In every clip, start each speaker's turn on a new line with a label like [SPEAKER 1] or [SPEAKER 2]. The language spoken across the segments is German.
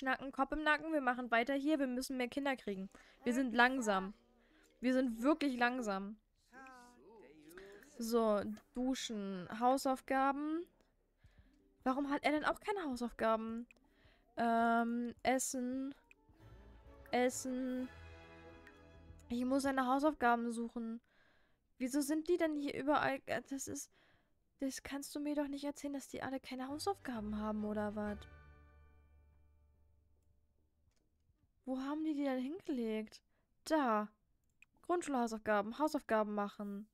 [SPEAKER 1] Schnacken, Kopf im Nacken, wir machen weiter hier, wir müssen mehr Kinder kriegen. Wir sind langsam. Wir sind wirklich langsam. So, duschen, Hausaufgaben. Warum hat er denn auch keine Hausaufgaben? Ähm, Essen. Essen. Ich muss seine Hausaufgaben suchen. Wieso sind die denn hier überall? Äh, das ist... Das kannst du mir doch nicht erzählen, dass die alle keine Hausaufgaben haben, oder was? Wo haben die die denn hingelegt? Da. Grundschulhausaufgaben, Hausaufgaben machen.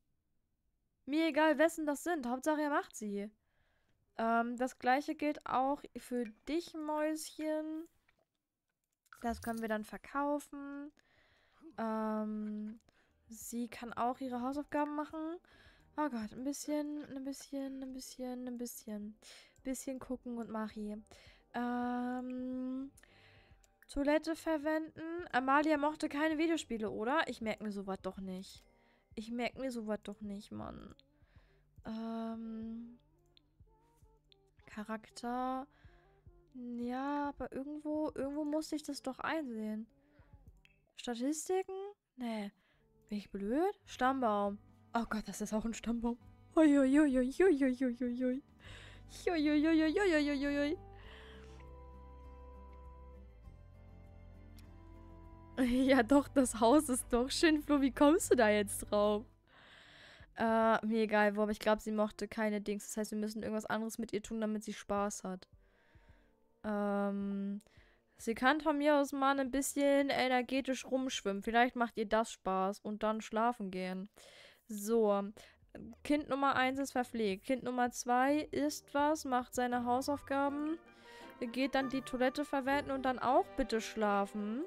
[SPEAKER 1] Mir egal, wessen das sind. Hauptsache, er macht sie. Ähm, das gleiche gilt auch für dich, Mäuschen. Das können wir dann verkaufen. Ähm, sie kann auch ihre Hausaufgaben machen. Oh Gott, ein bisschen, ein bisschen, ein bisschen, ein bisschen. Bisschen gucken und mach hier. Ähm... Toilette verwenden. Amalia mochte keine Videospiele, oder? Ich merke mir sowas doch nicht. Ich merke mir sowas doch nicht, Mann. Ähm. Charakter. Ja, aber irgendwo, irgendwo musste ich das doch einsehen. Statistiken? Nee. Bin ich blöd? Stammbaum. Oh Gott, das ist auch ein Stammbaum. Uiuiuiuiuiuiuiui. Uiuiuiuiuiuiui. Ja, doch, das Haus ist doch schön. Flo, wie kommst du da jetzt drauf? Äh, mir egal, wo, aber ich glaube, sie mochte keine Dings. Das heißt, wir müssen irgendwas anderes mit ihr tun, damit sie Spaß hat. Ähm, sie kann von mir aus mal ein bisschen energetisch rumschwimmen. Vielleicht macht ihr das Spaß und dann schlafen gehen. So, Kind Nummer 1 ist verpflegt. Kind Nummer 2 isst was, macht seine Hausaufgaben, geht dann die Toilette verwenden und dann auch bitte schlafen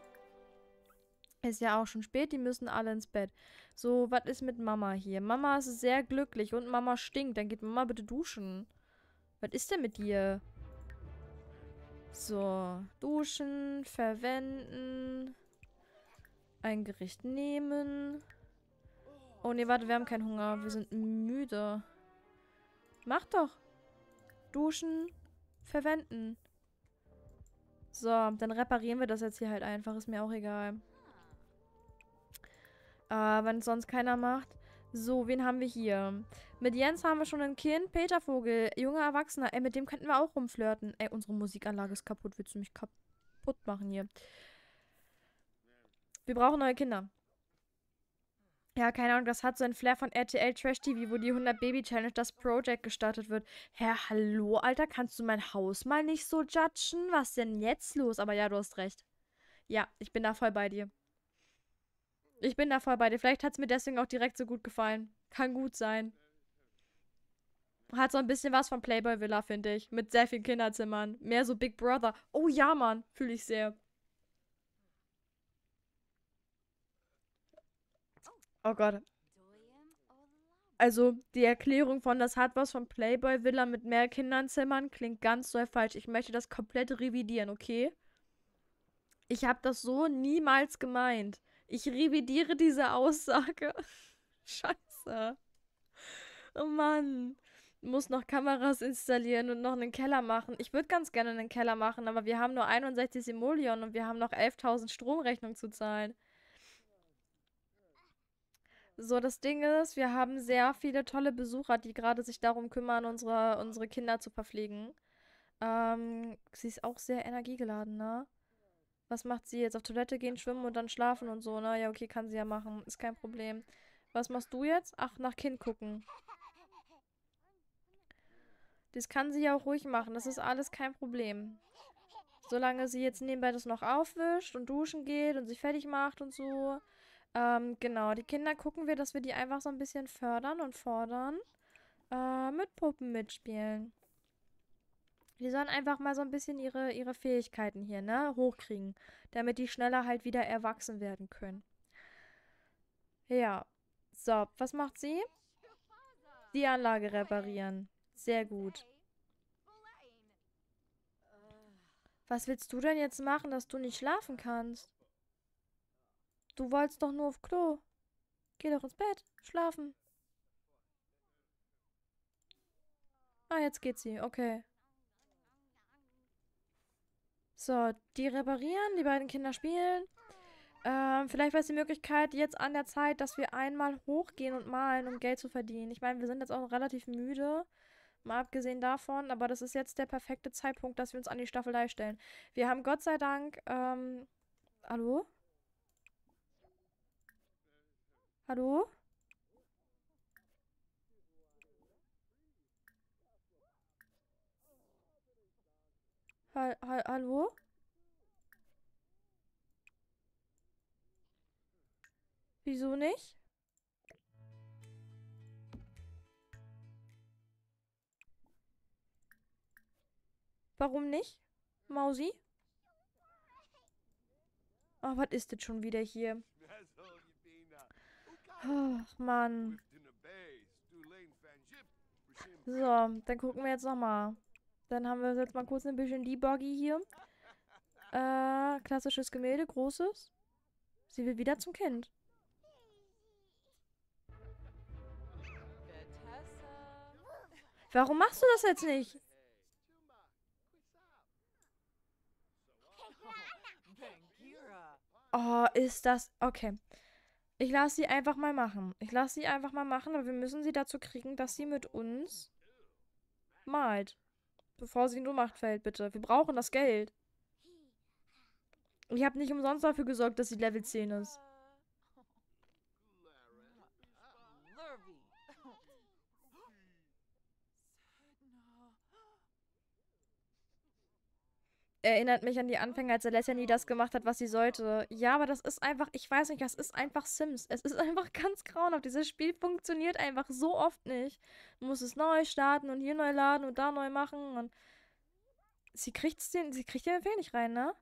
[SPEAKER 1] ist ja auch schon spät, die müssen alle ins Bett. So, was ist mit Mama hier? Mama ist sehr glücklich und Mama stinkt. Dann geht Mama bitte duschen. Was ist denn mit dir? So, duschen, verwenden, ein Gericht nehmen. Oh ne, warte, wir haben keinen Hunger. Wir sind müde. Mach doch. Duschen, verwenden. So, dann reparieren wir das jetzt hier halt einfach. Ist mir auch egal. Äh, wenn es sonst keiner macht. So, wen haben wir hier? Mit Jens haben wir schon ein Kind. Peter Vogel, junger Erwachsener. Ey, mit dem könnten wir auch rumflirten. Ey, unsere Musikanlage ist kaputt. Willst du mich kaputt machen hier? Wir brauchen neue Kinder. Ja, keine Ahnung, das hat so ein Flair von RTL Trash TV, wo die 100 Baby Challenge, das Project gestartet wird. Herr, hallo, Alter, kannst du mein Haus mal nicht so judgen? Was denn jetzt los? Aber ja, du hast recht. Ja, ich bin da voll bei dir. Ich bin da voll bei dir. Vielleicht hat es mir deswegen auch direkt so gut gefallen. Kann gut sein. Hat so ein bisschen was von Playboy Villa, finde ich. Mit sehr vielen Kinderzimmern. Mehr so Big Brother. Oh ja, Mann. Fühle ich sehr. Oh Gott. Also, die Erklärung von, das hat was von Playboy Villa mit mehr Kinderzimmern, klingt ganz doll falsch. Ich möchte das komplett revidieren, okay? Ich habe das so niemals gemeint. Ich revidiere diese Aussage. Scheiße. Oh Mann. Muss noch Kameras installieren und noch einen Keller machen. Ich würde ganz gerne einen Keller machen, aber wir haben nur 61 Simoleon und wir haben noch 11.000 Stromrechnung zu zahlen. So, das Ding ist, wir haben sehr viele tolle Besucher, die gerade sich darum kümmern, unsere, unsere Kinder zu verpflegen. Ähm, sie ist auch sehr energiegeladen, ne? was macht sie jetzt? Auf Toilette gehen, schwimmen und dann schlafen und so. Na ne? ja, okay, kann sie ja machen. Ist kein Problem. Was machst du jetzt? Ach, nach Kind gucken. Das kann sie ja auch ruhig machen. Das ist alles kein Problem. Solange sie jetzt nebenbei das noch aufwischt und duschen geht und sich fertig macht und so. Ähm, genau, die Kinder gucken wir, dass wir die einfach so ein bisschen fördern und fordern. Äh, mit Puppen mitspielen. Die sollen einfach mal so ein bisschen ihre, ihre Fähigkeiten hier, ne, hochkriegen, damit die schneller halt wieder erwachsen werden können. Ja. So, was macht sie? Die Anlage reparieren. Sehr gut. Was willst du denn jetzt machen, dass du nicht schlafen kannst? Du wolltest doch nur auf Klo. Geh doch ins Bett. Schlafen. Ah, jetzt geht sie. Okay. So, die reparieren, die beiden Kinder spielen. Ähm, vielleicht wäre es die Möglichkeit jetzt an der Zeit, dass wir einmal hochgehen und malen, um Geld zu verdienen. Ich meine, wir sind jetzt auch relativ müde, mal abgesehen davon, aber das ist jetzt der perfekte Zeitpunkt, dass wir uns an die Staffelei stellen. Wir haben Gott sei Dank, ähm, hallo? Hallo? Hallo? Ha ha hallo? Wieso nicht? Warum nicht? Mausi? Oh, was ist das schon wieder hier? Ach, Mann. So, dann gucken wir jetzt nochmal. Dann haben wir jetzt mal kurz ein bisschen die Buggy hier. Äh, klassisches Gemälde, großes. Sie will wieder zum Kind. Warum machst du das jetzt nicht? Oh, ist das... Okay. Ich lasse sie einfach mal machen. Ich lasse sie einfach mal machen, aber wir müssen sie dazu kriegen, dass sie mit uns malt. Bevor sie in Ohnmacht fällt, bitte. Wir brauchen das Geld. Ich habe nicht umsonst dafür gesorgt, dass sie Level 10 ist. erinnert mich an die Anfänge, als Alessia nie das gemacht hat, was sie sollte. Ja, aber das ist einfach, ich weiß nicht, das ist einfach Sims. Es ist einfach ganz grauenhaft. Dieses Spiel funktioniert einfach so oft nicht. Du musst es neu starten und hier neu laden und da neu machen und sie kriegt's den, sie kriegt den Befehl nicht rein, ne?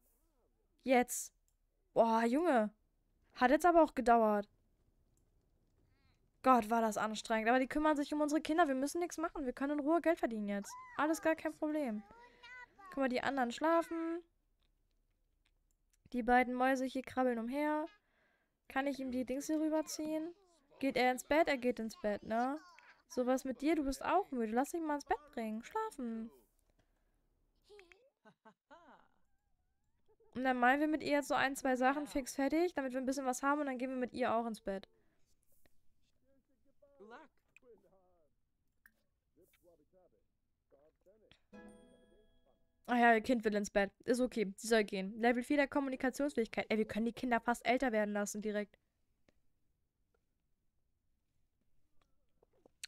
[SPEAKER 1] Jetzt. Boah, Junge. Hat jetzt aber auch gedauert. Gott, war das anstrengend. Aber die kümmern sich um unsere Kinder. Wir müssen nichts machen. Wir können in Ruhe Geld verdienen jetzt. Alles gar kein Problem. Guck mal, die anderen schlafen. Die beiden Mäuse hier krabbeln umher. Kann ich ihm die Dings hier rüberziehen? Geht er ins Bett? Er geht ins Bett, ne? Sowas mit dir? Du bist auch müde. Lass dich mal ins Bett bringen. Schlafen. Und dann meinen wir mit ihr jetzt so ein, zwei Sachen fix fertig, damit wir ein bisschen was haben und dann gehen wir mit ihr auch ins Bett. Ah ja, ihr Kind will ins Bett. Ist okay, sie soll gehen. Level 4 der Kommunikationsfähigkeit. Ey, wir können die Kinder fast älter werden lassen direkt.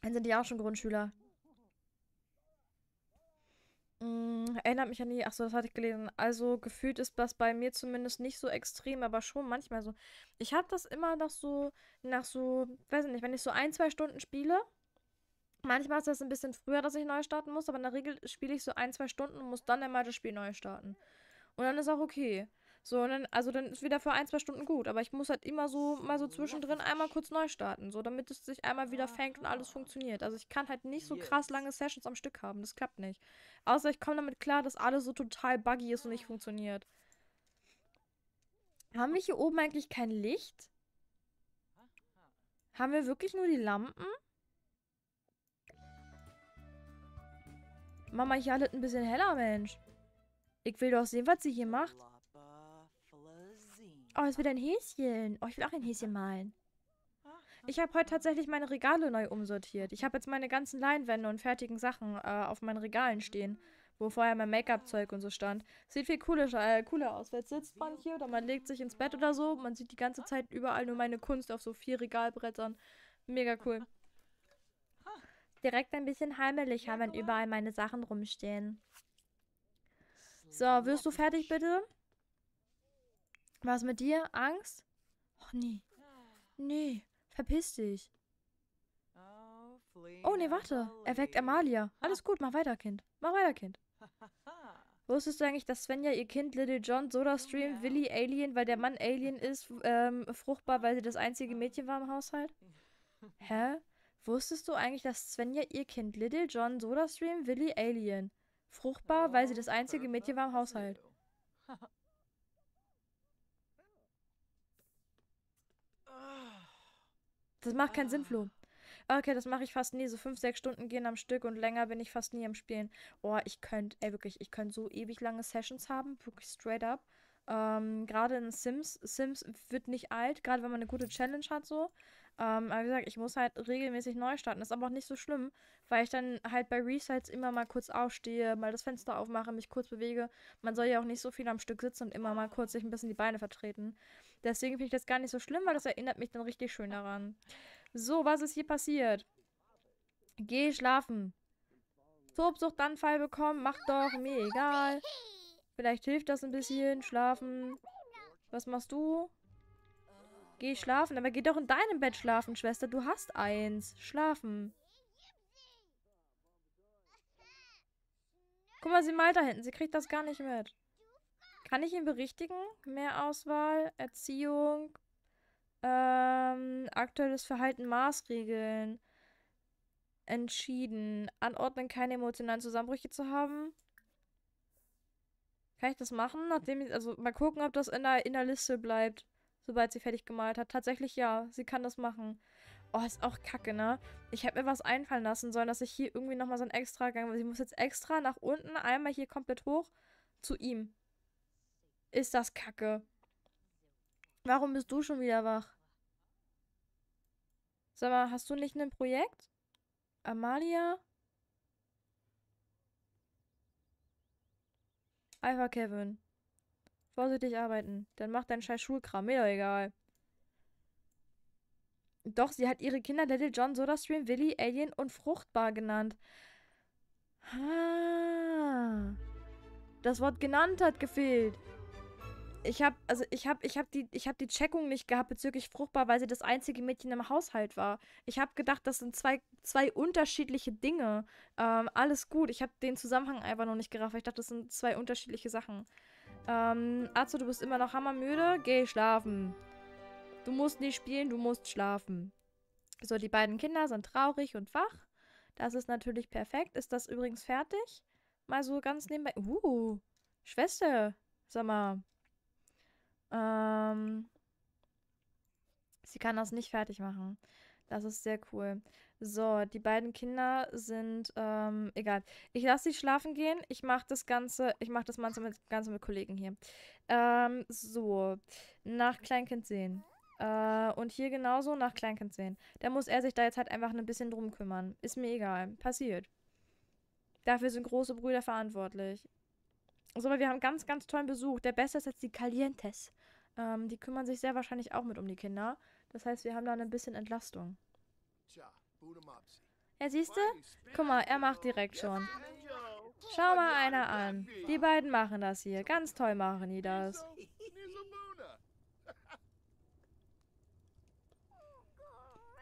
[SPEAKER 1] Dann sind die auch schon Grundschüler. Mm, erinnert mich an die, Achso, das hatte ich gelesen. Also gefühlt ist das bei mir zumindest nicht so extrem, aber schon manchmal so. Ich habe das immer noch so, nach so, weiß nicht, wenn ich so ein, zwei Stunden spiele, Manchmal ist das ein bisschen früher, dass ich neu starten muss, aber in der Regel spiele ich so ein, zwei Stunden und muss dann einmal das Spiel neu starten. Und dann ist auch okay. So, dann, also dann ist wieder für ein, zwei Stunden gut. Aber ich muss halt immer so mal so hm, zwischendrin einmal kurz neu starten. So, damit es sich einmal wieder fängt und alles funktioniert. Also ich kann halt nicht so krass lange Sessions am Stück haben. Das klappt nicht. Außer ich komme damit klar, dass alles so total buggy ist und nicht funktioniert. Haben wir hier oben eigentlich kein Licht? Haben wir wirklich nur die Lampen? Mama, hier alles ein bisschen heller, Mensch. Ich will doch sehen, was sie hier macht. Oh, es wird ein Häschen. Oh, ich will auch ein Häschen malen. Ich habe heute tatsächlich meine Regale neu umsortiert. Ich habe jetzt meine ganzen Leinwände und fertigen Sachen äh, auf meinen Regalen stehen, wo vorher mein Make-up-Zeug und so stand. Sieht viel cooler, äh, cooler aus. Jetzt sitzt man hier oder man legt sich ins Bett oder so. Man sieht die ganze Zeit überall nur meine Kunst auf so vier Regalbrettern. Mega cool direkt ein bisschen heimelig wenn überall meine Sachen rumstehen. So, wirst du fertig bitte? Was mit dir? Angst? Och nee. Nee, verpiss dich. Oh nee, warte. Er weckt Amalia. Alles gut, mach weiter, Kind. Mach weiter, Kind. Wusstest du eigentlich, dass Svenja ihr Kind Little John Soda streamt, Willy Alien, weil der Mann Alien ist, ähm, fruchtbar, weil sie das einzige Mädchen war im Haushalt? Hä? Wusstest du eigentlich, dass Svenja ihr Kind Little John SodaStream Willy Alien? Fruchtbar, weil sie das einzige Mädchen war im Haushalt. Das macht keinen Sinn, Flo. Okay, das mache ich fast nie. So fünf, sechs Stunden gehen am Stück und länger bin ich fast nie am Spielen. Boah, ich könnte, ey, wirklich, ich könnte so ewig lange Sessions haben, wirklich straight up. Ähm, gerade in Sims, Sims wird nicht alt, gerade wenn man eine gute Challenge hat, so. Ähm, aber wie gesagt, ich muss halt regelmäßig neu starten. Ist aber auch nicht so schlimm, weil ich dann halt bei Resets immer mal kurz aufstehe, mal das Fenster aufmache, mich kurz bewege. Man soll ja auch nicht so viel am Stück sitzen und immer mal kurz sich ein bisschen die Beine vertreten. Deswegen finde ich das gar nicht so schlimm, weil das erinnert mich dann richtig schön daran. So, was ist hier passiert? Geh schlafen. Tobsuchtanfall bekommen, macht doch, mir egal. Vielleicht hilft das ein bisschen, schlafen. Was machst du? Geh schlafen, aber geh doch in deinem Bett schlafen, Schwester. Du hast eins. Schlafen. Guck mal, sie malt da hinten. Sie kriegt das gar nicht mit. Kann ich ihn berichtigen? Mehr Auswahl, Erziehung, ähm, aktuelles Verhalten Maßregeln. Entschieden. Anordnen, keine emotionalen Zusammenbrüche zu haben. Kann ich das machen? Nachdem ich, also mal gucken, ob das in der, in der Liste bleibt sobald sie fertig gemalt hat. Tatsächlich ja, sie kann das machen. Oh, ist auch kacke, ne? Ich hätte mir was einfallen lassen sollen, dass ich hier irgendwie nochmal so einen extra Gang, sie muss jetzt extra nach unten, einmal hier komplett hoch zu ihm. Ist das kacke. Warum bist du schon wieder wach? Sag mal, hast du nicht ein Projekt? Amalia? Alpha Kevin vorsichtig arbeiten. Dann mach deinen scheiß Schulkram. Mir doch egal. Doch, sie hat ihre Kinder Little John, SodaStream, Willy, Alien und Fruchtbar genannt. Ah. Das Wort genannt hat gefehlt. Ich habe also ich habe ich habe die ich habe die Checkung nicht gehabt bezüglich fruchtbar, weil sie das einzige Mädchen im Haushalt war. Ich habe gedacht, das sind zwei, zwei unterschiedliche Dinge. Ähm, alles gut. Ich habe den Zusammenhang einfach noch nicht gerafft. Ich dachte, das sind zwei unterschiedliche Sachen. Ähm, Azo, du bist immer noch hammermüde. Geh schlafen. Du musst nicht spielen, du musst schlafen. So, die beiden Kinder sind traurig und wach. Das ist natürlich perfekt. Ist das übrigens fertig? Mal so ganz nebenbei. Uh, Schwester. Sag mal. Ähm, sie kann das nicht fertig machen. Das ist sehr cool. So, die beiden Kinder sind, ähm, egal. Ich lasse sie schlafen gehen. Ich mache das Ganze, ich mache das Ganze mit, Ganze mit Kollegen hier. Ähm, so, nach Kleinkind sehen. Äh, und hier genauso nach Kleinkind sehen. Da muss er sich da jetzt halt einfach ein bisschen drum kümmern. Ist mir egal. Passiert. Dafür sind große Brüder verantwortlich. So, aber wir haben ganz, ganz tollen Besuch. Der Beste ist jetzt die Calientes. Ähm, die kümmern sich sehr wahrscheinlich auch mit um die Kinder. Das heißt, wir haben da ein bisschen Entlastung. Tja. Ja, siehst du? Guck mal, er macht direkt schon. Schau mal einer an. Die beiden machen das hier. Ganz toll machen die das.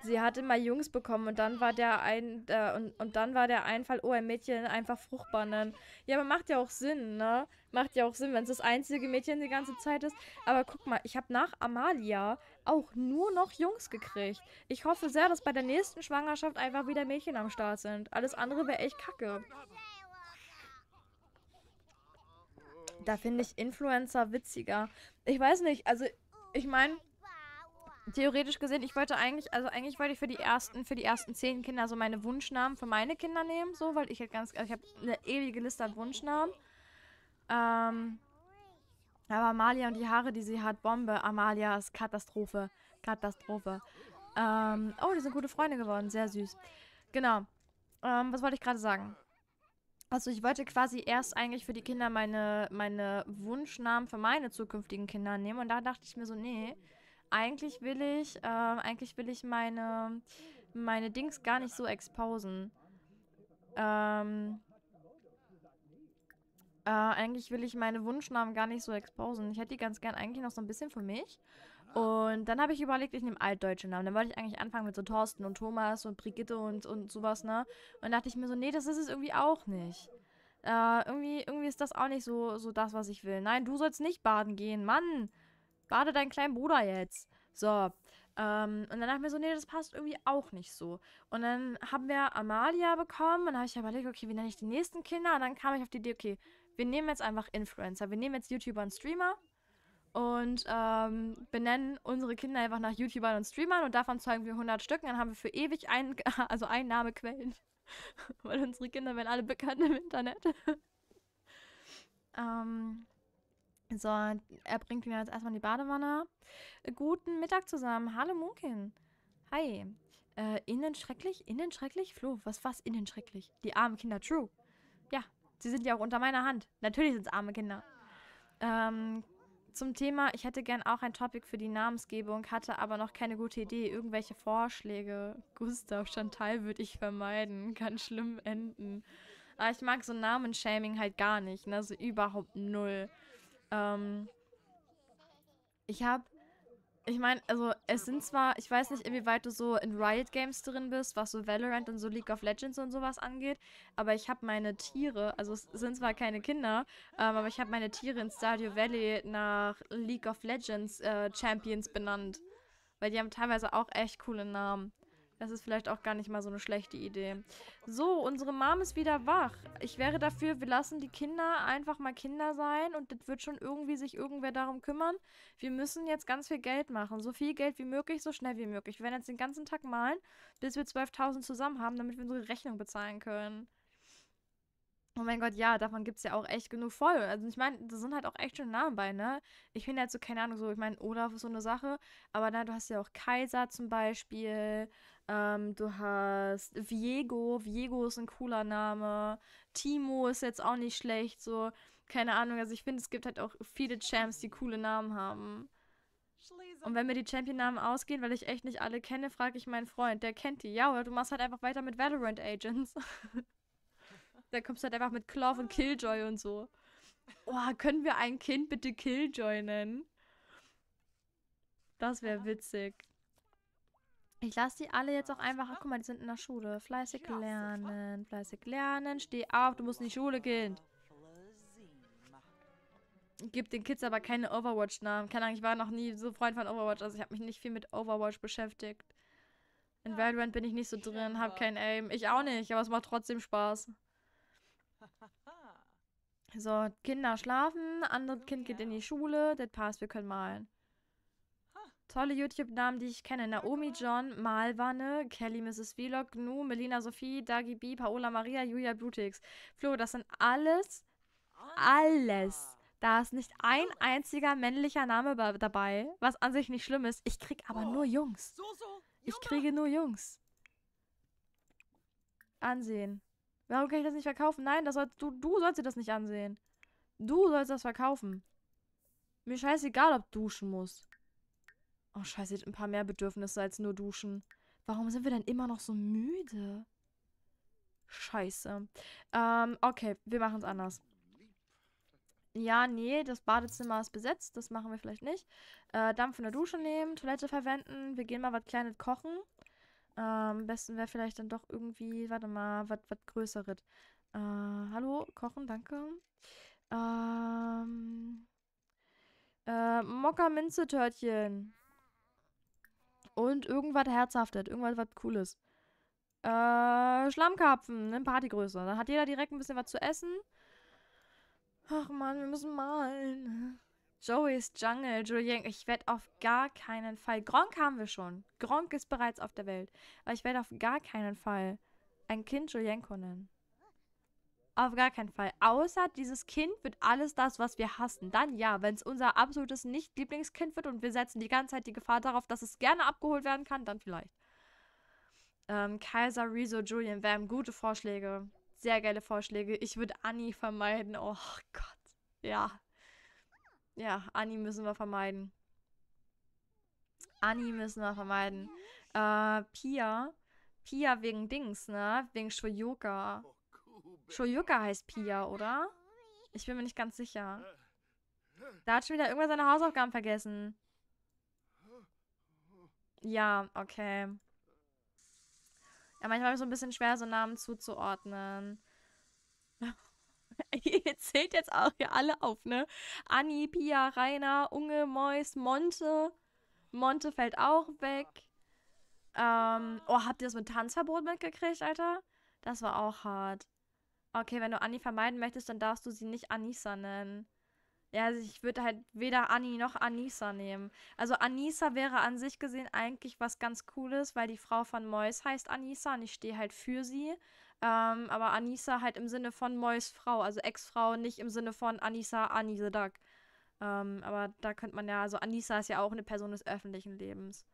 [SPEAKER 1] sie hatte mal Jungs bekommen und dann war der ein äh, und, und dann war der Einfall, oh, ein Mädchen einfach fruchtbar nennen. Ja, aber macht ja auch Sinn, ne? Macht ja auch Sinn, wenn es das einzige Mädchen die ganze Zeit ist. Aber guck mal, ich habe nach Amalia auch nur noch Jungs gekriegt. Ich hoffe sehr, dass bei der nächsten Schwangerschaft einfach wieder Mädchen am Start sind. Alles andere wäre echt kacke. Da finde ich Influencer witziger. Ich weiß nicht, also ich meine, theoretisch gesehen, ich wollte eigentlich, also eigentlich wollte ich für die ersten, für die ersten zehn Kinder so meine Wunschnamen für meine Kinder nehmen, so, weil ich halt ganz, also ich habe eine ewige Liste an Wunschnamen. Ähm, aber Amalia und die Haare, die sie hat, Bombe. Amalia ist Katastrophe. Katastrophe. Ähm, oh, die sind gute Freunde geworden. Sehr süß. Genau. Ähm, was wollte ich gerade sagen? Also ich wollte quasi erst eigentlich für die Kinder meine, meine Wunschnamen für meine zukünftigen Kinder nehmen. Und da dachte ich mir so, nee, eigentlich will ich, äh, eigentlich will ich meine, meine Dings gar nicht so exposen. Ähm, äh, eigentlich will ich meine Wunschnamen gar nicht so exposen. Ich hätte die ganz gern eigentlich noch so ein bisschen für mich. Und dann habe ich überlegt, ich nehme altdeutsche Namen. Dann wollte ich eigentlich anfangen mit so Thorsten und Thomas und Brigitte und, und sowas, ne? Und dachte ich mir so, nee, das ist es irgendwie auch nicht. Äh, irgendwie, irgendwie ist das auch nicht so, so das, was ich will. Nein, du sollst nicht baden gehen, Mann! Bade deinen kleinen Bruder jetzt. So. Ähm, und dann dachte ich mir so, nee, das passt irgendwie auch nicht so. Und dann haben wir Amalia bekommen und dann habe ich überlegt, okay, wie nenne ich die nächsten Kinder? Und dann kam ich auf die Idee, okay, wir nehmen jetzt einfach Influencer. Wir nehmen jetzt YouTuber und Streamer und ähm, benennen unsere Kinder einfach nach YouTubern und Streamern und davon zeugen wir 100 Stück und dann haben wir für ewig ein, also Einnahmequellen. Weil unsere Kinder werden alle bekannt im Internet. ähm, so, er bringt ihn jetzt erstmal in die Badewanne. Äh, guten Mittag zusammen. Hallo Munkin. Hi. Äh, innen schrecklich? Innen schrecklich? Flo, was war's innen schrecklich? Die armen Kinder, true. Ja, sie sind ja auch unter meiner Hand. Natürlich sind es arme Kinder. Ähm, zum Thema, ich hätte gern auch ein Topic für die Namensgebung, hatte aber noch keine gute Idee. Irgendwelche Vorschläge. Gustav Chantal würde ich vermeiden. Kann schlimm enden. Aber ah, ich mag so Namenshaming halt gar nicht, ne? So überhaupt null. Ähm, ich habe, ich meine, also es sind zwar, ich weiß nicht, inwieweit du so in Riot Games drin bist, was so Valorant und so League of Legends und sowas angeht, aber ich habe meine Tiere, also es sind zwar keine Kinder, ähm, aber ich habe meine Tiere in Stadio Valley nach League of Legends äh, Champions benannt. Weil die haben teilweise auch echt coole Namen. Das ist vielleicht auch gar nicht mal so eine schlechte Idee. So, unsere Mom ist wieder wach. Ich wäre dafür, wir lassen die Kinder einfach mal Kinder sein und das wird schon irgendwie sich irgendwer darum kümmern. Wir müssen jetzt ganz viel Geld machen. So viel Geld wie möglich, so schnell wie möglich. Wir werden jetzt den ganzen Tag malen, bis wir 12.000 zusammen haben, damit wir unsere Rechnung bezahlen können. Oh mein Gott, ja, davon gibt es ja auch echt genug voll. Also ich meine, da sind halt auch echt schöne Namen bei, ne? Ich finde halt so, keine Ahnung, so, ich meine, Olaf ist so eine Sache, aber dann, du hast ja auch Kaiser zum Beispiel, ähm, du hast Viego, Viego ist ein cooler Name. Timo ist jetzt auch nicht schlecht, so. Keine Ahnung, also ich finde, es gibt halt auch viele Champs, die coole Namen haben. Und wenn mir die Champion-Namen ausgehen, weil ich echt nicht alle kenne, frage ich meinen Freund. Der kennt die. Ja, oder du machst halt einfach weiter mit Valorant Agents. da kommst du halt einfach mit Clove und Killjoy und so. Oh, können wir ein Kind bitte Killjoy nennen? Das wäre witzig. Ich lasse die alle jetzt auch äh, einfach. Ach, guck mal, die sind in der Schule. Fleißig lernen, fleißig lernen. Steh auf, du musst in die Schule, Kind. Gib den Kids aber keine Overwatch-Namen. Keine Ahnung, ich war noch nie so Freund von Overwatch. Also ich habe mich nicht viel mit Overwatch beschäftigt. In Valorant bin ich nicht so drin, habe kein Aim. Ich auch nicht, aber es macht trotzdem Spaß. So, Kinder schlafen, anderes oh Kind geht in die Schule. Das passt, wir können malen. Tolle YouTube-Namen, die ich kenne. Naomi John, Malwanne, Kelly Mrs. Vlog, Gnu, Melina Sophie, Dagi B, Paola Maria, Julia Blutix. Flo, das sind alles, alles. Da ist nicht ein einziger männlicher Name dabei, was an sich nicht schlimm ist. Ich krieg aber nur Jungs. Ich kriege nur Jungs. Ansehen. Warum kann ich das nicht verkaufen? Nein, das sollst, du, du sollst dir das nicht ansehen. Du sollst das verkaufen. Mir scheißegal, ob du duschen musst. Oh, scheiße, ein paar mehr Bedürfnisse als nur duschen. Warum sind wir denn immer noch so müde? Scheiße. Ähm, okay, wir machen es anders. Ja, nee, das Badezimmer ist besetzt, das machen wir vielleicht nicht. Äh, Dampf in der Dusche nehmen, Toilette verwenden, wir gehen mal was Kleines kochen. Ähm, besten wäre vielleicht dann doch irgendwie, warte mal, was Größeres. Äh, hallo, kochen, danke. Ähm, äh, Mokka-Minze-Törtchen. Und irgendwas Herzhaftes, irgendwas was Cooles. Äh, Schlammkarpfen eine Partygröße. Dann hat jeder direkt ein bisschen was zu essen. Ach man, wir müssen malen. Joey's Jungle, Julien. Ich werde auf gar keinen Fall. Gronk haben wir schon. Gronk ist bereits auf der Welt. Aber ich werde auf gar keinen Fall ein Kind Julienko nennen. Auf gar keinen Fall. Außer dieses Kind wird alles das, was wir hassen. Dann ja, wenn es unser absolutes Nicht-Lieblingskind wird und wir setzen die ganze Zeit die Gefahr darauf, dass es gerne abgeholt werden kann, dann vielleicht. Ähm, Kaiser, Rezo, Julian Wam, gute Vorschläge. Sehr geile Vorschläge. Ich würde Annie vermeiden. Oh Gott. Ja. Ja, Annie müssen wir vermeiden. Annie müssen wir vermeiden. Äh, Pia. Pia wegen Dings, ne? Wegen Shoyoka. Shoyuka heißt Pia, oder? Ich bin mir nicht ganz sicher. Da hat schon wieder irgendwann seine Hausaufgaben vergessen. Ja, okay. Ja, manchmal ist es so ein bisschen schwer, so Namen zuzuordnen. Ihr zählt jetzt auch hier alle auf, ne? Anni, Pia, Rainer, Unge, Mois, Monte. Monte fällt auch weg. Ähm, oh, habt ihr das mit Tanzverbot mitgekriegt, Alter? Das war auch hart. Okay, wenn du Anni vermeiden möchtest, dann darfst du sie nicht Anissa nennen. Ja, also ich würde halt weder Anni noch Anissa nehmen. Also Anissa wäre an sich gesehen eigentlich was ganz Cooles, weil die Frau von Mois heißt Anissa und ich stehe halt für sie. Ähm, aber Anissa halt im Sinne von Mois Frau, also Ex-Frau, nicht im Sinne von Anissa, Anise Duck. Ähm, aber da könnte man ja, also Anissa ist ja auch eine Person des öffentlichen Lebens.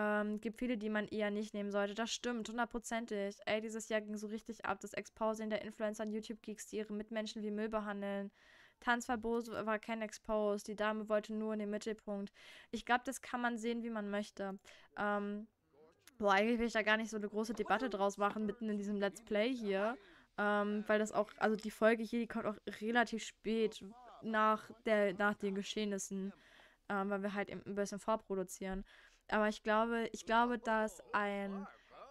[SPEAKER 1] Ähm, gibt viele, die man eher nicht nehmen sollte. Das stimmt, hundertprozentig. Ey, dieses Jahr ging so richtig ab. Das Exposing der Influencer und YouTube-Geeks, die ihre Mitmenschen wie Müll behandeln. Tanzverbot war kein Expose. Die Dame wollte nur in den Mittelpunkt. Ich glaube, das kann man sehen, wie man möchte. Ähm, boah, eigentlich will ich da gar nicht so eine große Debatte draus machen, mitten in diesem Let's Play hier. Ähm, weil das auch, also die Folge hier, die kommt auch relativ spät nach, der, nach den Geschehnissen. Ähm, weil wir halt eben ein bisschen vorproduzieren. Aber ich glaube, ich glaube, dass ein,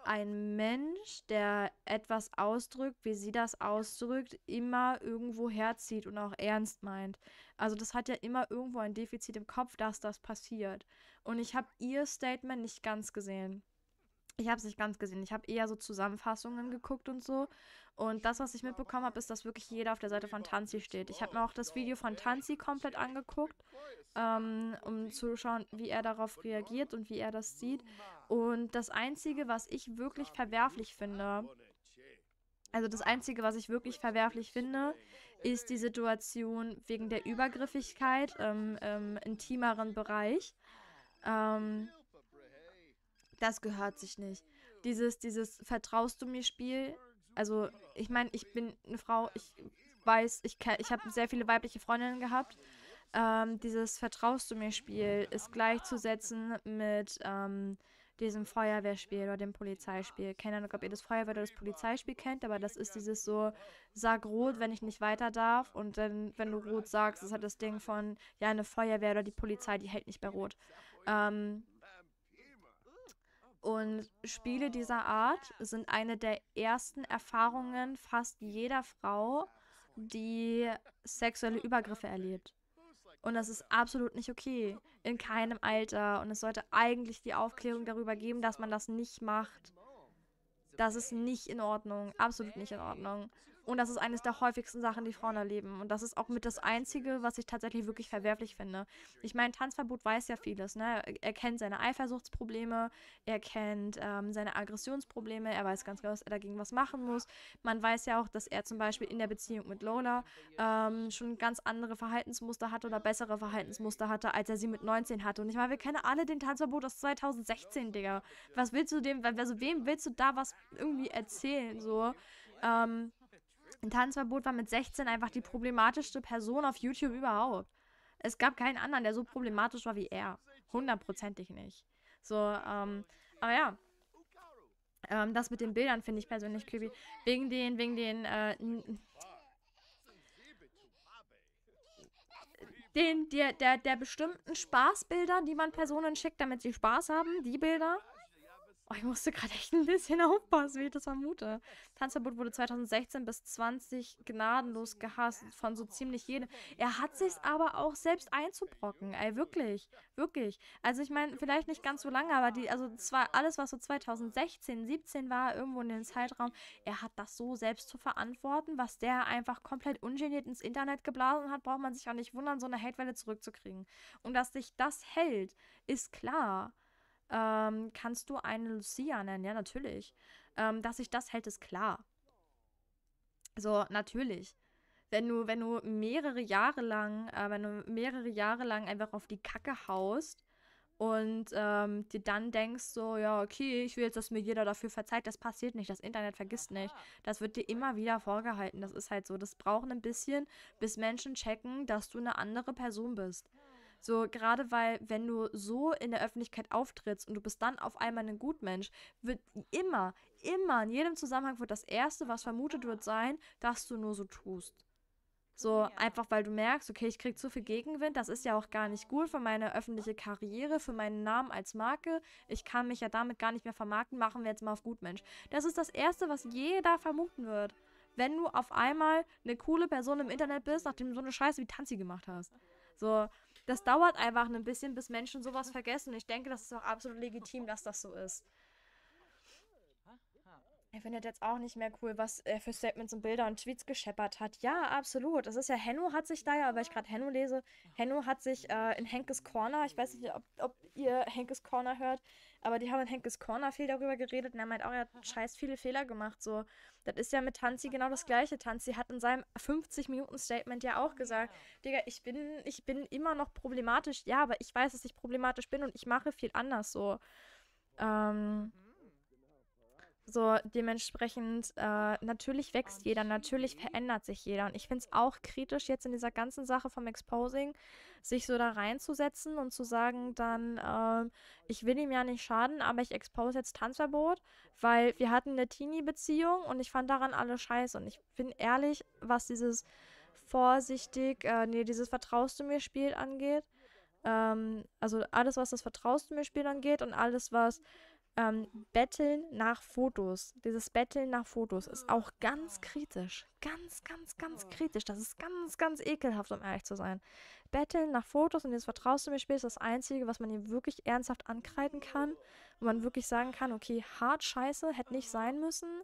[SPEAKER 1] ein Mensch, der etwas ausdrückt, wie sie das ausdrückt, immer irgendwo herzieht und auch ernst meint. Also das hat ja immer irgendwo ein Defizit im Kopf, dass das passiert. Und ich habe ihr Statement nicht ganz gesehen. Ich habe es nicht ganz gesehen. Ich habe eher so Zusammenfassungen geguckt und so. Und das, was ich mitbekommen habe, ist, dass wirklich jeder auf der Seite von Tanzi steht. Ich habe mir auch das Video von Tanzi komplett angeguckt, ähm, um zu schauen, wie er darauf reagiert und wie er das sieht. Und das Einzige, was ich wirklich verwerflich finde, also das Einzige, was ich wirklich verwerflich finde, ist die Situation wegen der Übergriffigkeit ähm, im intimeren Bereich. Ähm, das gehört sich nicht. Dieses, dieses Vertraust du mir Spiel. Also, ich meine, ich bin eine Frau, ich weiß, ich, ich habe sehr viele weibliche Freundinnen gehabt. Ähm, dieses Vertraust du mir Spiel ist gleichzusetzen mit ähm, diesem Feuerwehrspiel oder dem Polizeispiel. Keine Ahnung, ob ihr das Feuerwehr oder das Polizeispiel kennt, aber das ist dieses so, sag rot, wenn ich nicht weiter darf. Und dann, wenn du rot sagst, ist halt das Ding von, ja, eine Feuerwehr oder die Polizei, die hält nicht bei rot. Ähm, und Spiele dieser Art sind eine der ersten Erfahrungen fast jeder Frau, die sexuelle Übergriffe erlebt. Und das ist absolut nicht okay. In keinem Alter. Und es sollte eigentlich die Aufklärung darüber geben, dass man das nicht macht. Das ist nicht in Ordnung. Absolut nicht in Ordnung. Und das ist eines der häufigsten Sachen, die Frauen erleben. Und das ist auch mit das Einzige, was ich tatsächlich wirklich verwerflich finde. Ich meine, Tanzverbot weiß ja vieles. Ne? Er kennt seine Eifersuchtsprobleme, er kennt ähm, seine Aggressionsprobleme, er weiß ganz genau, dass er dagegen was machen muss. Man weiß ja auch, dass er zum Beispiel in der Beziehung mit Lola ähm, schon ganz andere Verhaltensmuster hatte oder bessere Verhaltensmuster hatte, als er sie mit 19 hatte. Und ich meine, wir kennen alle den Tanzverbot aus 2016, Digga. Was willst du dem, also wem willst du da was irgendwie erzählen? So. Ähm, ein Tanzverbot war mit 16 einfach die problematischste Person auf YouTube überhaupt. Es gab keinen anderen, der so problematisch war wie er. Hundertprozentig nicht. So, ähm, aber ja. Ähm, das mit den Bildern finde ich persönlich creepy. Wegen den, wegen den, äh, den, der, der, der bestimmten Spaßbilder, die man Personen schickt, damit sie Spaß haben, die Bilder. Oh, ich musste gerade echt ein bisschen aufpassen, wie ich das vermute. Tanzverbot wurde 2016 bis 20 gnadenlos gehasst von so oh, ziemlich jedem. Er hat sich aber auch selbst einzubrocken. Ey, wirklich. Wirklich. Also ich meine, vielleicht nicht ganz so lange, aber die, also zwar alles, was so 2016, 17 war, irgendwo in dem Zeitraum, er hat das so selbst zu verantworten, was der einfach komplett ungeniert ins Internet geblasen hat, braucht man sich auch nicht wundern, so eine Hatewelle zurückzukriegen. Und dass sich das hält, ist klar ähm, kannst du eine Lucia nennen? Ja, natürlich. Ähm, dass sich das hält, ist klar. So, natürlich. Wenn du, wenn du mehrere Jahre lang, äh, wenn du mehrere Jahre lang einfach auf die Kacke haust und ähm, dir dann denkst so, ja, okay, ich will jetzt, dass mir jeder dafür verzeiht, das passiert nicht, das Internet vergisst nicht. Das wird dir immer wieder vorgehalten. Das ist halt so. Das braucht ein bisschen, bis Menschen checken, dass du eine andere Person bist. So, gerade weil, wenn du so in der Öffentlichkeit auftrittst und du bist dann auf einmal ein Gutmensch, wird immer, immer, in jedem Zusammenhang wird das Erste, was vermutet wird, sein, dass du nur so tust. So einfach, weil du merkst, okay, ich krieg zu viel Gegenwind, das ist ja auch gar nicht gut für meine öffentliche Karriere, für meinen Namen als Marke. Ich kann mich ja damit gar nicht mehr vermarkten, machen wir jetzt mal auf Gutmensch. Das ist das Erste, was jeder vermuten wird. Wenn du auf einmal eine coole Person im Internet bist, nachdem du so eine Scheiße wie Tanzi gemacht hast. So, das dauert einfach ein bisschen, bis Menschen sowas vergessen. ich denke, das ist auch absolut legitim, dass das so ist. Er findet jetzt auch nicht mehr cool, was er für Statements und Bilder und Tweets gescheppert hat. Ja, absolut. Das ist ja, Henno hat sich da ja, weil ich gerade Henno lese, Henno hat sich äh, in Henkes Corner, ich weiß nicht, ob, ob ihr Henkes Corner hört, aber die haben in Henkes Corner viel darüber geredet und er meint auch, er hat scheiß viele Fehler gemacht. So, das ist ja mit Tanzi genau das gleiche. Tanzi hat in seinem 50-Minuten-Statement ja auch gesagt, Digga, ich bin, ich bin immer noch problematisch. Ja, aber ich weiß, dass ich problematisch bin und ich mache viel anders so. Ähm, mhm. So, dementsprechend, äh, natürlich wächst jeder, natürlich verändert sich jeder. Und ich finde es auch kritisch, jetzt in dieser ganzen Sache vom Exposing, sich so da reinzusetzen und zu sagen, dann, äh, ich will ihm ja nicht schaden, aber ich expose jetzt Tanzverbot, weil wir hatten eine Teenie-Beziehung und ich fand daran alles scheiße. Und ich bin ehrlich, was dieses vorsichtig, äh, nee, dieses Vertraust du mir Spiel angeht. Ähm, also alles, was das Vertraust du mir Spiel angeht und alles, was ähm, Betteln nach Fotos, dieses Betteln nach Fotos ist ah. auch ganz kritisch. Ganz, ganz, ganz ah. kritisch. Das ist ganz, ganz ekelhaft, um ehrlich zu sein. Betteln nach Fotos und jetzt vertraust du mir später, ist das Einzige, was man ihm wirklich ernsthaft ankreiden kann. Wo ah. man wirklich sagen kann, okay, hart scheiße, hätte nicht sein müssen.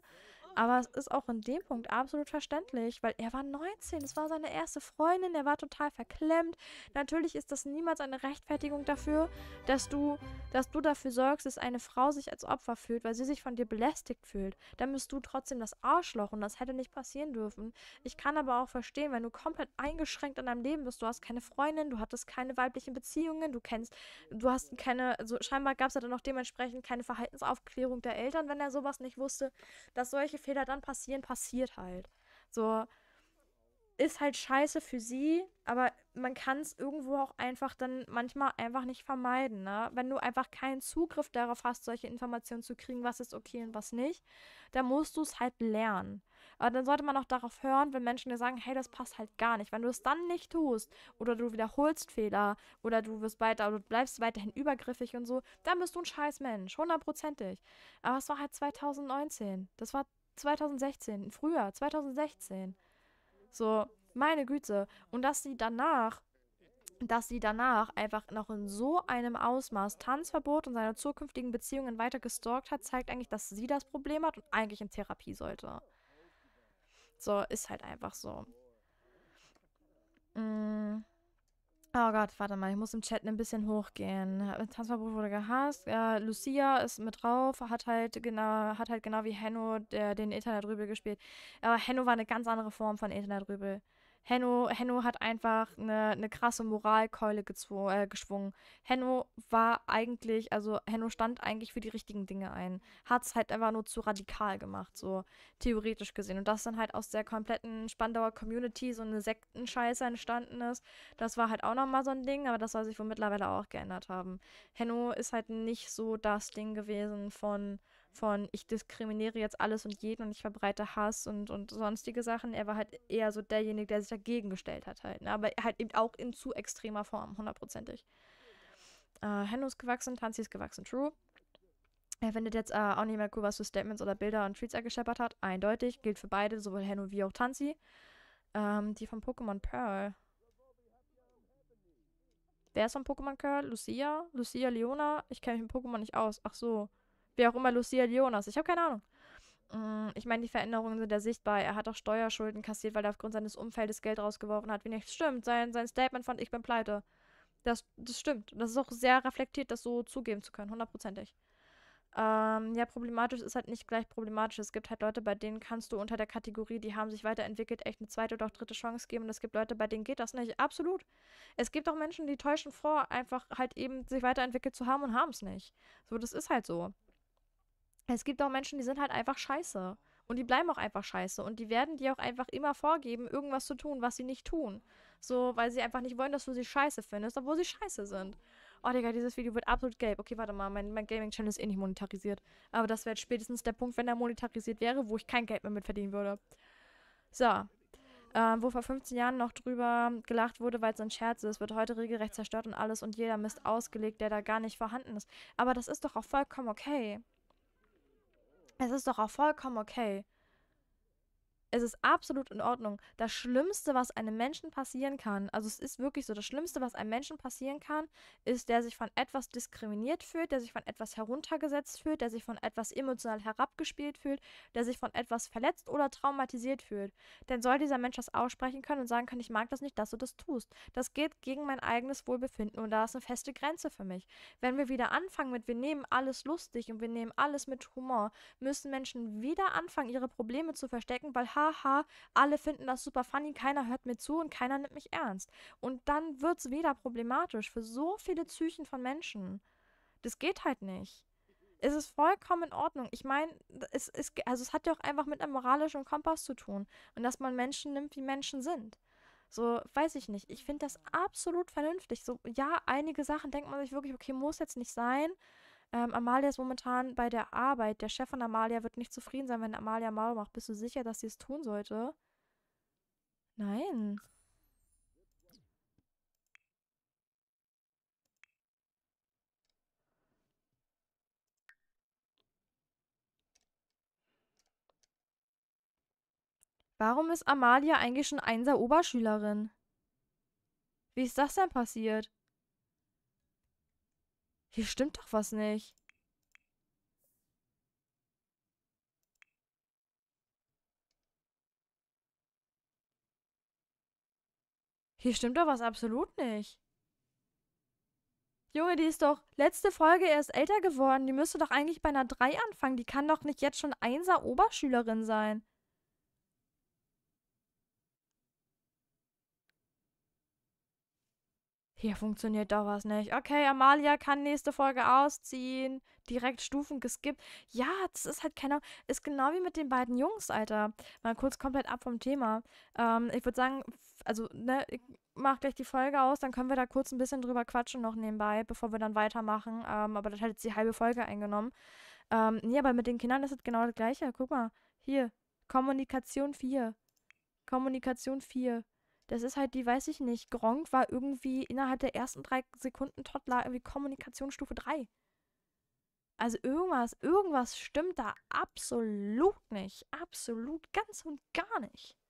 [SPEAKER 1] Aber es ist auch in dem Punkt absolut verständlich, weil er war 19, es war seine erste Freundin, er war total verklemmt. Natürlich ist das niemals eine Rechtfertigung dafür, dass du, dass du dafür sorgst, dass eine Frau sich als Opfer fühlt, weil sie sich von dir belästigt fühlt. Dann bist du trotzdem das Arschloch und das hätte nicht passieren dürfen. Ich kann aber auch verstehen, wenn du komplett eingeschränkt in deinem Leben bist, du hast keine Freundin, du hattest keine weiblichen Beziehungen, du kennst, du hast keine, also scheinbar gab es ja dann auch dementsprechend keine Verhaltensaufklärung der Eltern, wenn er sowas nicht wusste, dass solche Fehler dann passieren, passiert halt. So ist halt scheiße für sie, aber man kann es irgendwo auch einfach dann manchmal einfach nicht vermeiden. Ne? Wenn du einfach keinen Zugriff darauf hast, solche Informationen zu kriegen, was ist okay und was nicht, dann musst du es halt lernen. Aber dann sollte man auch darauf hören, wenn Menschen dir sagen, hey, das passt halt gar nicht. Wenn du es dann nicht tust oder du wiederholst Fehler oder du wirst weiter oder bleibst weiterhin übergriffig und so, dann bist du ein scheiß Mensch, hundertprozentig. Aber es war halt 2019. Das war 2016, Frühjahr 2016. So, meine Güte. Und dass sie danach, dass sie danach einfach noch in so einem Ausmaß Tanzverbot und seine zukünftigen Beziehungen weiter gestalkt hat, zeigt eigentlich, dass sie das Problem hat und eigentlich in Therapie sollte. So, ist halt einfach so. Mm. Oh Gott, warte mal, ich muss im Chat ein bisschen hochgehen. Äh, Tanzverbot wurde gehasst. Äh, Lucia ist mit drauf, hat halt genau, hat halt genau wie Henno der, den Internetrübel gespielt. Aber Henno war eine ganz andere Form von Internetrübel. Henno, Henno hat einfach eine, eine krasse Moralkeule äh, geschwungen. Henno war eigentlich, also Henno stand eigentlich für die richtigen Dinge ein. Hat es halt einfach nur zu radikal gemacht, so theoretisch gesehen. Und dass dann halt aus der kompletten Spandauer Community so eine Sektenscheiße entstanden ist, das war halt auch nochmal so ein Ding, aber das soll sich wohl mittlerweile auch geändert haben. Henno ist halt nicht so das Ding gewesen von von ich diskriminiere jetzt alles und jeden und ich verbreite Hass und, und sonstige Sachen. Er war halt eher so derjenige, der sich dagegen gestellt hat halt. Ne? Aber halt eben auch in zu extremer Form, hundertprozentig. Äh, Henno ist gewachsen, Tanzi ist gewachsen, true. Er findet jetzt äh, auch nicht mehr cool, was für Statements oder Bilder und Tweets er gescheppert hat. Eindeutig. Gilt für beide, sowohl Henno wie auch Tanzi. Ähm, die von Pokémon Pearl. Wer ist von Pokémon Pearl? Lucia? Lucia Leona? Ich kenne mich mit Pokémon nicht aus. Ach so. Wie auch immer Lucia Leonas. Ich habe keine Ahnung. Mm, ich meine, die Veränderungen sind ja sichtbar. Er hat auch Steuerschulden kassiert, weil er aufgrund seines Umfeldes Geld rausgeworfen hat. Wie nicht stimmt, sein, sein Statement von Ich bin pleite. Das, das stimmt. Das ist auch sehr reflektiert, das so zugeben zu können, hundertprozentig. Ähm, ja, problematisch ist halt nicht gleich problematisch. Es gibt halt Leute, bei denen kannst du unter der Kategorie, die haben sich weiterentwickelt, echt eine zweite oder auch dritte Chance geben. Und es gibt Leute, bei denen geht das nicht. Absolut. Es gibt auch Menschen, die täuschen vor, einfach halt eben sich weiterentwickelt zu haben und haben es nicht. So, das ist halt so es gibt auch Menschen, die sind halt einfach scheiße. Und die bleiben auch einfach scheiße. Und die werden dir auch einfach immer vorgeben, irgendwas zu tun, was sie nicht tun. So, weil sie einfach nicht wollen, dass du sie scheiße findest, obwohl sie scheiße sind. Oh, Digga, dieses Video wird absolut gelb. Okay, warte mal, mein, mein Gaming-Channel ist eh nicht monetarisiert. Aber das wäre spätestens der Punkt, wenn er monetarisiert wäre, wo ich kein Geld mehr mitverdienen würde. So. Ähm, wo vor 15 Jahren noch drüber gelacht wurde, weil es ein Scherz ist, wird heute regelrecht zerstört und alles und jeder Mist ausgelegt, der da gar nicht vorhanden ist. Aber das ist doch auch vollkommen okay. Es ist doch auch vollkommen okay es ist absolut in Ordnung. Das Schlimmste, was einem Menschen passieren kann, also es ist wirklich so, das Schlimmste, was einem Menschen passieren kann, ist, der sich von etwas diskriminiert fühlt, der sich von etwas heruntergesetzt fühlt, der sich von etwas emotional herabgespielt fühlt, der sich von etwas verletzt oder traumatisiert fühlt. Denn soll dieser Mensch das aussprechen können und sagen können, ich mag das nicht, dass du das tust. Das geht gegen mein eigenes Wohlbefinden und da ist eine feste Grenze für mich. Wenn wir wieder anfangen mit, wir nehmen alles lustig und wir nehmen alles mit Humor, müssen Menschen wieder anfangen, ihre Probleme zu verstecken, weil haha, alle finden das super funny, keiner hört mir zu und keiner nimmt mich ernst. Und dann wird es wieder problematisch für so viele Psychen von Menschen. Das geht halt nicht. Es ist vollkommen in Ordnung. Ich meine, es, es, also es hat ja auch einfach mit einem moralischen Kompass zu tun und dass man Menschen nimmt, wie Menschen sind. So, weiß ich nicht. Ich finde das absolut vernünftig. So, ja, einige Sachen denkt man sich wirklich, okay, muss jetzt nicht sein. Ähm, Amalia ist momentan bei der Arbeit. Der Chef von Amalia wird nicht zufrieden sein, wenn Amalia Maul macht. Bist du sicher, dass sie es tun sollte? Nein. Warum ist Amalia eigentlich schon Einser Oberschülerin? Wie ist das denn passiert? Hier stimmt doch was nicht. Hier stimmt doch was absolut nicht. Junge, die ist doch letzte Folge erst älter geworden. Die müsste doch eigentlich bei einer 3 anfangen. Die kann doch nicht jetzt schon 1er Oberschülerin sein. hier funktioniert doch was nicht. Okay, Amalia kann nächste Folge ausziehen. Direkt Stufen geskippt. Ja, das ist halt keine. Ist genau wie mit den beiden Jungs, Alter. Mal kurz komplett ab vom Thema. Ähm, ich würde sagen, also, ne, ich mach gleich die Folge aus, dann können wir da kurz ein bisschen drüber quatschen noch nebenbei, bevor wir dann weitermachen. Ähm, aber das hat jetzt die halbe Folge eingenommen. Ähm, nee, aber mit den Kindern ist es genau das gleiche. Guck mal. Hier. Kommunikation 4. Kommunikation 4 das ist halt die, weiß ich nicht, Gronk war irgendwie innerhalb der ersten drei Sekunden Toddler irgendwie Kommunikationsstufe 3. Also irgendwas, irgendwas stimmt da absolut nicht. Absolut, ganz und gar nicht.